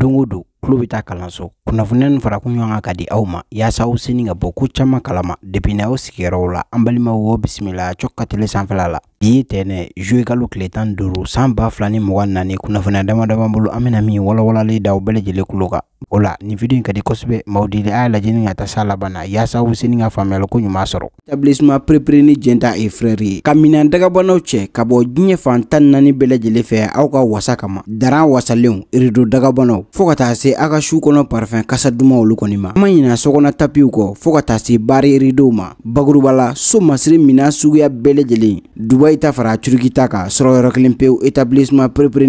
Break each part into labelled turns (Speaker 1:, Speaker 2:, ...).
Speaker 1: don o don ta bɛ taa kalanso kunnafoniya nin farakun ɲɔgɔn ka di aw ma yaasa aw sini ka bɔ ko caman kalama depi aw sigiyɔrɔw la an balimaw o bisimila cok ka tele sanfɛla la bi ye tɛnɛ zuye kalo tile tan duru san ba fila ni mugan nani kunnafoniya dama dama bolo an bena min walawalali da aw bɛɛ kulo kan o la nin video in ka di kosɛbɛ mawdili a ye lajɛni ka taa s'a laban na yaasa aw be se ni ka faamuyalako sɔrɔ etablissement perepere ni jɛnta e frɛri ye ka minan dagabanaw cɛ ka bɔ diɲɛ fan tan naani bɛɛ lajɛlen fɛ aw ka wasa kama daran wasalenw rido dagabanaw fɔɔ ka taa se aw ka suu kɔnɔ parifɛn kasa duman olu kɔni ma ma ɲina sɔgɔna tapiw kɔ fɔɔ ka taa se baari ridow ma baguruba so masiri mina suguya bɛɛ lajɛlen dubayi ta fara turuki ta kan sɔrɔ yɔrɔ kelen pewu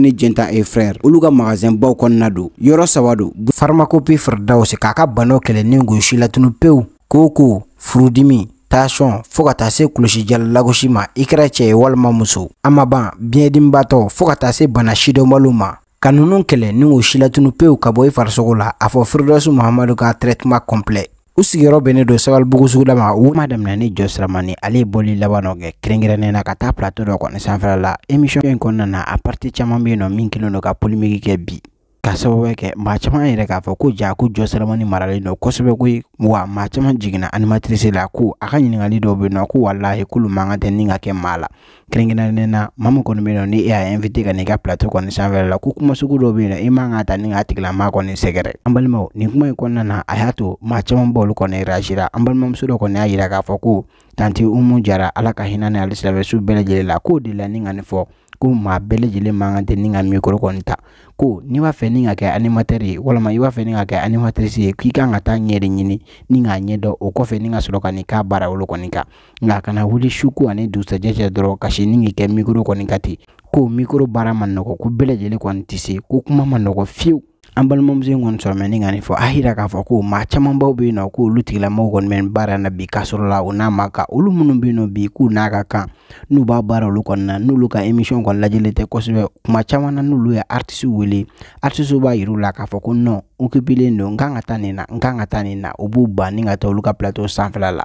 Speaker 1: ni jɛnta e frɛre olu ka magasin baw kɔnɔna don yɔrɔ farmakopi se k'a ka banaw kɛlɛ ni gosi latunu pewu koko furudimi tasɔn fɔɔ ka taa se kulosijala lagosi ma i kɛra cɛ ye walima muso a ma ban biɲɛdimibatɔ fɔɔ ka taa se bana sidɔnbaliw ma ka nunu kɛlɛ ni o si pewu ka bɔ i farisogo la a fɔ firdɔsi muhamadu ka trɛtema kɔnpilɛ u sigiyɔrɔ bɛnnen don sabalibugu ma u ma daminɛ ni jɔ siramani ale ye bɔli laban nɔ kɛ kɛrɛnkɛrɛnnen na ka taa plato dɔ kɔni sanfɛla la émission in kɔnɔna na a parti caaman bɛ yen nɔ min kɛlen don ka polimiki kɛ bi Ka sababu kɛ maa caman yɛrɛ k'a fɔ ko ja ko jɔ siramani maralen don kosɛbɛ koyi wa maa caman jiginna animatrice la ko a ka ɲininkali dɔw bɛ yen nɔ ko walahi k'olu mankan tɛ ni ka kɛ maa la kɛrɛnkɛrɛnnen na maa min kɔni bɛ nɔ ni e y'a invité ka n'i ka plateau kɔni sanfɛla la ko kuma sugu dɔw bɛ yen nɔ i man ka ta ni k'a tigilamaa kɔni sɛgɛrɛ an balimaw nin kuma in kɔnɔna na a y'a to maa caman b'olu kɔni réagi ra an balimamuso dɔ kɔni y'a yira k'a fɔ ko tanti Umu Jara Ala ka hinɛ ni alisilamɛsu bɛɛ lajɛlen la k'o de la ni ka nin fɔ ko maa bele jele ma kan tɛ ni nga mikɔrɔ kɔni ta ko n'i w'a fɛ ni ka kɛ animatɛri wala ma i b'a ni ka kɛ animatirisi k'i ka nga ta nyere ɲini ni k'a ɲɛdɔn o kɔfɛ ni nga sɔrɔ ka nin k'a bara wolo kɔni kan nka kana wuli shuku ani ani sa jeje dro ka shi ni ke kɛ mikoro kɔni ka ten ko mikoro baara ma nɔgɔ ko bele jele kɔni tɛ se ko kuma ma nɔgɔn fiu an balimamuso in kɔni sɔrɔmɛ ni ka nin fɔ a yira k'a fɔ ko maa caman baw bɛ yen nɔ ko tigilamɔgɔw kɔni bɛ baara na bi k'a sɔrɔ la o n'a ma kan olu minnu bɛ yen nɔ bi k'u n'a ka kan n'u b'a baara olu kɔni na n'olu ka emisiyɔn kɔni lajɛlen tɛ kosɛbɛ kuma caman na n'olu ye artiste wele artiste b'a yir'u la k'a fɔ ko non occupé len don n kan ka taa nin na n kan ka taa nin na u b'u ban ni ka taa olu ka plateau sanfɛla la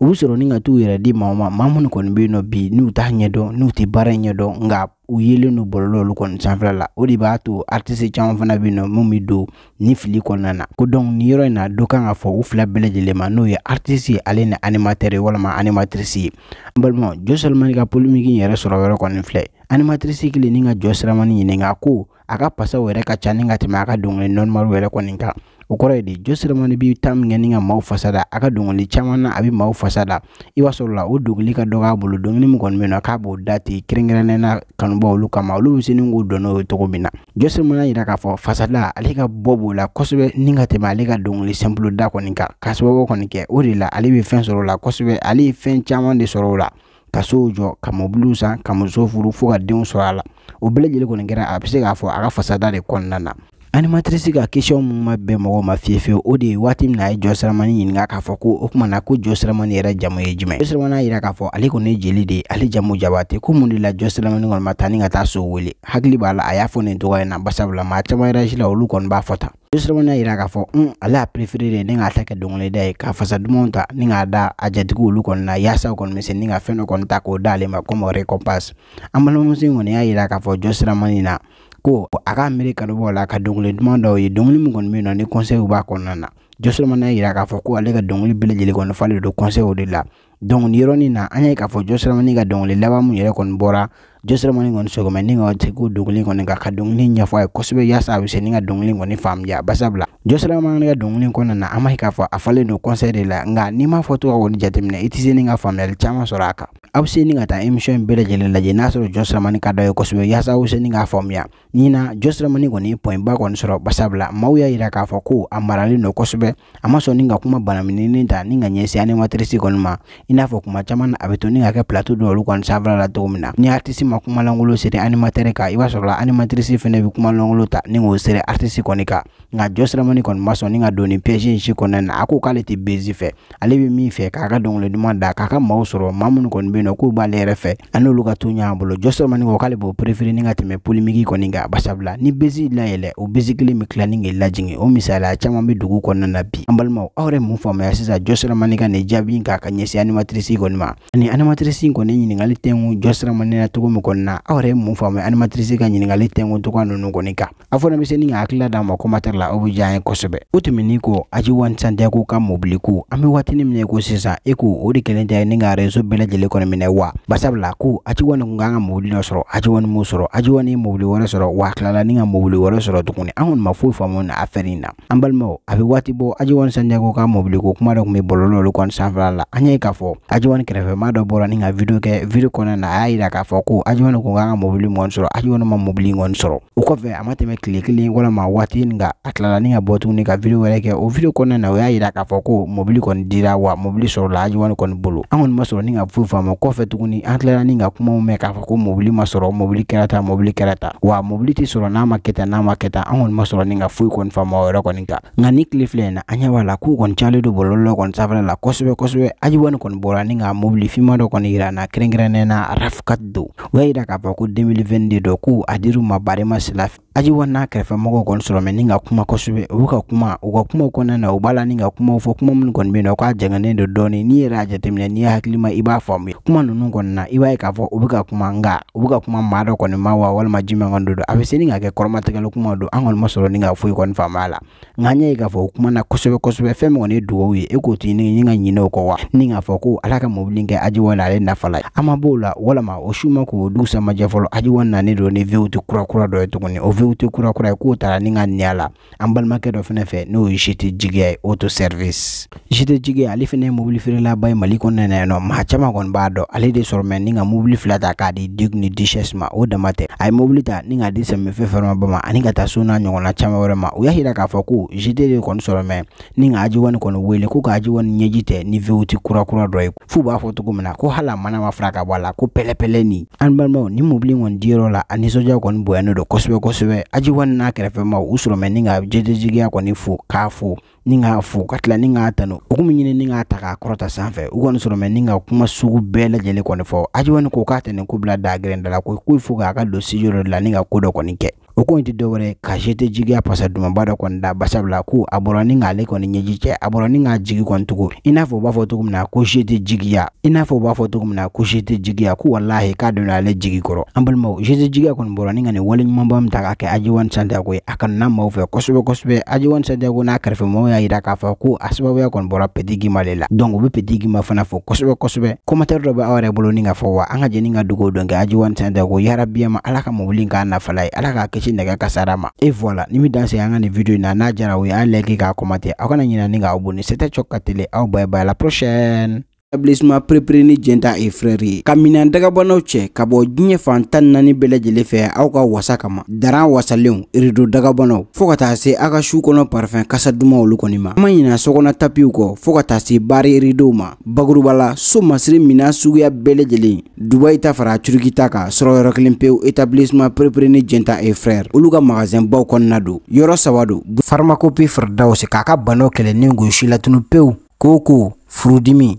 Speaker 1: u bɛ sɔrɔ ni t'u yɛrɛ di maa ma maa minnu kɔni bɛ yen nɔ bi n'u t'a ɲɛdɔn n'u tɛ baara ɲɛdɔn nka u yelen don bɔlɔlɔ olu kɔni sanfɛla la o de b'a to artiste caman fana bɛ min bɛ don ni fili kɔnɔna na ko donc nin yɔrɔ na dɔ kan ka fɔ u fila bɛɛ ma n'o ye artiste ye ale ni animateur ye walima ye an balima Jɔ Salamani ka polémique yɛrɛ sɔrɔ yɔrɔ kɔni filɛ animatrice kelen ni ka Jɔ Salamani ɲininka ko a ka pasaw yɛrɛ ka ca ni ka tɛmɛ a ka dɔnkili normal yɛrɛ kɔni kan o kɔrɔ ye de josiramani bi ta min kɛ ni ka maaw fasada a ka dɔnkili caman na a bɛ maaw fasada i b'a sɔrɔ la o dɔnkili ka dɔgɔ a bolo dɔnkili min kɔni bɛ na k'a b'o da ten kɛrɛnkɛrɛnnen na kanubaw olu kama olu bɛ se ni k'o dɔn n'o ye cogo min na josiramani yira k'a fɔ fasada ale ka bɔ b'o la kosɛbɛ ni ka tɛmɛ ale ka dɔnkili simpulu da kɔni kan k'a sababu kɔni kɛ o de la ale bɛ fɛn sɔrɔ o la kosɛbɛ ale ye fɛn caman de sɔrɔ o la ka sow jɔ ka mobiliw san ka muso furu fo ka denw sɔrɔ a la o bɛɛ lajɛlen kɔni kɛra a bɛ se k'a fɔ a ka fasada de kɔnɔna na animatrisi ka question ma bɛn mm, mɔgɔ ma fiye o de waati min na a ye jɔ siramani k'a fɔ ko o kumana ko jɔ siramani yɛrɛ jamu ye jumɛn jɔ siramani yira k'a fɔ ale kɔni ye jeli de ale jamu jabate ko mun de la jɔ siramani kɔni ma ta ni ka taa so wele hakili b'a la a y'a fɔ nin tɔgɔ in na basabula maa caman yɛrɛ la olu kɔni b'a fɔ tan Usramani y'a yira k'a fɔ un ale a perefere de ni k'a ta kɛ dɔnkilida ye k'a fasa dumanw ta ni k'a da a jatigiw olu kɔni na yaasa kɔni bɛ se ni ka fɛn dɔ kɔni ta k'o d'ale ma comme récompense an balimamuso kɔni y'a yira k'a fɔ jɔ na ko a ka amerika dɔ b'o la ka dɔnkili duman dɔw ye dɔnkili min kɔni bɛ nɔ ni kɔnsɛriw b'a kɔnɔna na jɔsɔrɔma n'a yira k'a fɔ ko ale ka dɔnkili bɛɛ lajɛlen kɔni falen don kɔnsɛriw de la nin yɔrɔnin na an y'a ye k'a fɔ jɔsɔrɔmani ka dɔnkili laban min yɛrɛ kɔni bɔra josere mɔni kɔni sɔgɔmɛ ni ka te ku dɔnkili kɔni ka ka dɔnkili ɲɛfɔ fo ye kosɛbɛ ya sa bɛ se ni ka dɔnkili kɔni faamuya basabula josere mɔni ka dɔnkili kɔnɔna na an b'a ye k'a fɔ a falen don de la nga n'i m'a fɔ to ka kɔni ne itise tɛ se ni ka faamuyali caman sɔrɔ a kan aw bɛ se ni ka taa emisiyɔn in bɛɛ lajɛlen lajɛ n'a sɔrɔ jɔsiramani ka dɔ ye kosɛbɛ yaasa aw bɛ se ni na faamuya mo na jɔsiramani kɔni ye pɔnyiba kɔni sɔrɔ basabula maaw y'a ira k'a fo ko a maralen don kosɛbɛ a ma sɔn ni ka kuma bana ta ni ni ka ɲɛsin animatirisi kɔni ma i n'a fɔ kuma caman na a bɛ to ni ka plateau do lu olu kɔni sanfɛla la to mina ni artisi ma kuma lankolon siri animatɛri kan i b'a sɔrɔ la animatirisi fɛnɛ be kuma lankolon ta ni k'o siri artisi kɔni kan nka jɔ siramani kɔni ma sɔn ni ka don nin piyɛsi in si kɔnɔna na a ko k'ale tɛ bezi fɛ ale be min fɛ k'a ka dɔngɔle duman da k'a ka maw sɔrɔ ma minnu kɔni be nɔ k'u b'ale yɛrɛ fɛ an'olu ka to ɲ'a bolo jɔ siramani kɔ k'ale b'o perefere ni ka tɛmɛ polimiki kɔni kan basabula ni bezi layɛlɛ o bezi kelen be kilani k'i lajigi o misaliya caaman be dugu kɔnɔna na bi an balimaw aw yɛrɛ mun faamaya sisan jɔ siramani ka nin jaabi k'a ka ɲɛsi animatirisi kɔni ma ani animatirisi kɔni ɲiningali tɛngu jɔ siramani na cogo min kɔni na aw yɛrɛ mun faamu animatrice ka ɲininkali tɛnku togoya ninnu kɔni kan aw fana bɛ se ni ka hakilila d'an ma commentaire la o bɛ diya ye kosɛbɛ o tɛmɛnen kɔ aji wani santiago ka mobili ko an bɛ waatini min ko sisan e ko o de kelen tɛ ni ka rezo bɛɛ kɔni minɛ wa barisabula ko aji wani kun kan ka mobili dɔ sɔrɔ aji wani m'o sɔrɔ aji wani ye mobili wɛrɛ sɔrɔ wa a ni ka mobili wɛrɛ sɔrɔ tuguni an kɔni ma foyi faamu na affaire na an balimaw a bɛ waati bɔ aji wani santiago ka mobili ko kuma dɔ tun bɛ bɔlɔlɔ kɔni sanfɛla la an ye k'a fɔ aji wani kɛrɛfɛmaa dɔ bɔra ni ka video kɛ video kɔnɔna na a y'a yira k'a fɔ ko aji wani kun kan mobili mɔni sɔrɔ aji wani ma mobili ngon soro o kɔfɛ a ma tɛmɛ tile kelen walama waati nin ka a tilala ni ka bɔ tuguni ka video wala ke o oh, video kɔnɔna na waya ida k'a foko mobili kon dira wa mobili soro la wani kɔni bolo an kɔni ma soro ni ka foyi faamu kɔfɛ tuguni an tilala ni nga kuma mɛn k'a foko mobili ma soro mobili kerata mobili kerata wa mobili ti soro n'a ma keta n'a ma keta tan ma soro ni nga foyi kon faamu o yɔrɔ kɔni nga nka ni tile filɛ na anya wala ku kon chale kɔni bolo lo kon kɔni la kosɛbɛ kosɛbɛ aji wani kɔni bɔra ni nga mobili finman dɔ kɔni yira an na kɛrɛnkɛrɛnnen na rafkat don wayida k'a fɔ ko 2022 don k'u a dir'u ma barema ajiwa n'a kerefa mogo kwa sɔrɔ me ninga kuma kosube uka kuma uka kuma uko nana ubala ninga kuma ufo kuma minnu kwa bɛ kwa nɔ nendo doni niye raja temine yɛrɛ haklima iba n'i y'a kuma nunu kwa nana i eka ye ubika kuma nga ubika kuma mado kwa kɔni ma wa walima jumɛn kɔni don a bɛ se ni ka kɛ kuma udu angon kɔni ninga ufui kwa ka foyi kɔni faam'a la kuma na kosube kosube fɛn kwa nidu ye eko uti ninga k'o to ɲini wa ninga k'a ku alaka ala ka mobili kɛ ajiwa la ale nafa la ma oshuma la walama o su ma k'o ajiwa nanen don ni vew tɛ kura kura dɔ ye tuguni feerew tɛ kura ye k'o tara ni ka nin la an balimakɛ dɔ fɛnɛ fɛ n'o ye jite jigiya ye auto service jete jigiya ale fɛnɛ ye mobili feerelaba ye mali kɔnɔna na yen nɔ maa caman kɔni b'a dɔn ale de sɔrɔ mɛ ni ka mobili fila ta k'a di dig ni dishes ma o dama tɛ a ye mobili ta ni k'a di sɛmɛfɛn ba ma ani ka taa so n'a ɲɔgɔnna caman wɛrɛ ma o y'a yira k'a fɔ ko jete de kɔni sɔrɔ mɛ ni ka ajiwani kɔni wele ko ka ajiwani ɲɛji tɛ ni feerew tɛ kura dɔ ye f'u b'a fɔ cogo min na ko hali a mana ma fara ka bɔ a la ko pɛlɛpɛlɛ ni an balimaw ni mobili kɔni diyɔrɔ la a nisɔndiya kɔni bonyana do kosɛbɛ kosɛbɛ ajiwa n'a kɛrɛfɛ ma u sɔrɔ mɛ ni ka jɛjɛjigiya kɔni fo k'a fo ni k'a fo ka tila ni k'a tanu o kun bɛ ɲini ni k'a ta k'a kɔrɔta sanfɛ u kɔni sɔrɔ mɛ ni ka kuma sugu bɛɛ lajɛlen kɔni fɔ ajiwani ko k'a tɛ nin ko bila da gɛrɛnda la ko ko fo k'a ka don sijɔ dɔ la ni ka ko dɔ kɔni kɛ o ko in tɛ dɔwɛrɛ ye ka sete jigiya pasa dumanba dɔ kɔni da basabula ko a bɔra ni k'ale kɔni ɲɛji cɛ a bɔra ni k'a jigi kɔni tugun i n'a fɔ u b'a fɔ cogo min na ko sete jigiya i n'a fɔ u b'a fɔ cogo min na ko sete jigiya ko walahi k'a donna ale jigi kɔrɔ an balimaw sete jigiya kɔni bɔra ni ka nin waleɲumanba min ta k'a kɛ ajiwani santiago ye a kana na maaw fɛ kosɛbɛ kosɛbɛ ajiwani santiago n'a kɛrɛfɛmɔgɔw y'a yira k'a fɔ ko a sababuya kɔni bɔra petit gima de la donc u be petit ma fana fo kosɛbɛ kosɛbɛ commentaire dɔ be aw yɛrɛ bolo ni ka fɔ wa an ka jeni ka dugawu dɔn kɛ ajiwani sɛnɛ ko yarabiya ma ala ka mobili k'a nafala ye ala k'a kisi nɛgɛ kasara ma et voilà ni mi danse an ka nin video na n'a jara o ye a like k'a commenter aw kana ɲina ni k'aw abonné c'était Chock ka tele aw bye bye la prochaine etablissement ni jenta et frɛri ka minan dagabanaw cɛ ka bɔ diɲɛ fan tan naani bɛlajɛle fɛ aw ka wasa kama daran wasalenw rido dagabanaw fɔɔ ka taa se aw ka suu kɔnɔ kasa duman olu kɔni ma ma ɲina sɔgɔna tapiw kɔ fɔɔ ka taa se baari ridow ma bagurubala so masiri minan suguya bɛɛ lajɛlen dubayi ta fara turuki ta kan sɔrɔyɔrɔ kelen pewu etablissement perepereli jenta et frɛre olu ka magasin baw kɔnɔna don yɔrɔ saba farmakopi firidawusi k'a ka banaw kɛlɛ ni gosi pewu koko furudimi